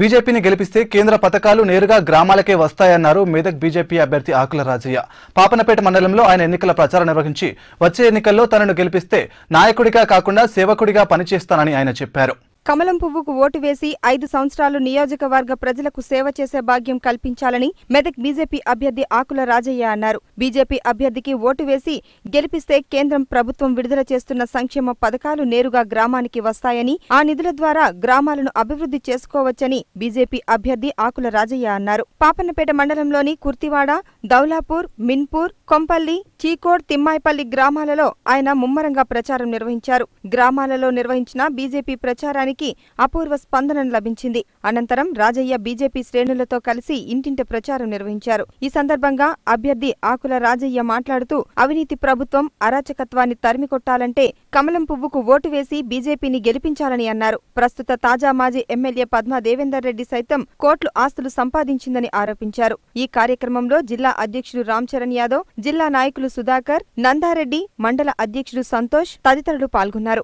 బీజేపీని గెలిపిస్తే కేంద్ర పథకాలు నేరుగా గ్రామాలకే వస్తాయన్నారు మెదక్ బీజేపీ అభ్యర్థి ఆకుల రాజయ్య పాపనపేట మండలంలో ఆయన ఎన్నికల ప్రచారం నిర్వహించి వచ్చే ఎన్నికల్లో తనను గెలిపిస్తే నాయకుడిగా కాకుండా సేవకుడిగా పనిచేస్తానని ఆయన చెప్పారు కమలం పువ్వుకు ఓటు వేసి ఐదు సంవత్సరాలు నియోజకవర్గ ప్రజలకు సేవ చేసే భాగ్యం కల్పించాలని మెదక్ బీజేపీ అభ్యర్థి ఆకుల రాజయ్య అన్నారు బీజేపీ అభ్యర్థికి ఓటు వేసి గెలిపిస్తే కేంద్రం ప్రభుత్వం విడుదల చేస్తున్న సంక్షేమ పథకాలు నేరుగా గ్రామానికి వస్తాయని ఆ నిధుల ద్వారా గ్రామాలను అభివృద్ధి చేసుకోవచ్చని బీజేపీ అభ్యర్థి ఆకుల రాజయ్య అన్నారు పాపన్నపేట మండలంలోని కుర్తివాడ దౌలాపూర్ మిన్పూర్ కొంపల్లి చీకోడ్ తిమ్మాయిపల్లి గ్రామాలలో ఆయన ముమ్మరంగా ప్రచారం నిర్వహించారు గ్రామాలలో నిర్వహించిన బీజేపీ ప్రచారానికి అపూర్వ స్పందన లభించింది అనంతరం రాజయ్య బీజేపీ శ్రేణులతో కలిసి ఇంటింటి ప్రచారం నిర్వహించారు ఈ సందర్భంగా అభ్యర్థి ఆకుల రాజయ్య మాట్లాడుతూ అవినీతి ప్రభుత్వం అరాచకత్వాన్ని తరిమికొట్టాలంటే కమలం పువ్వుకు ఓటు వేసి బీజేపీని గెలిపించాలని అన్నారు ప్రస్తుత తాజా మాజీ ఎమ్మెల్యే పద్మ దేవేందర్ రెడ్డి సైతం కోట్లు ఆస్తులు సంపాదించిందని ఆరోపించారు ఈ కార్యక్రమంలో జిల్లా అధ్యక్షుడు రామ్ చరణ్ యాదవ్ జిల్లా నాయకులు సుధాకర్ నందారెడ్డి మండల అధ్యక్షుడు సంతోష్ తదితరులు పాల్గొన్నారు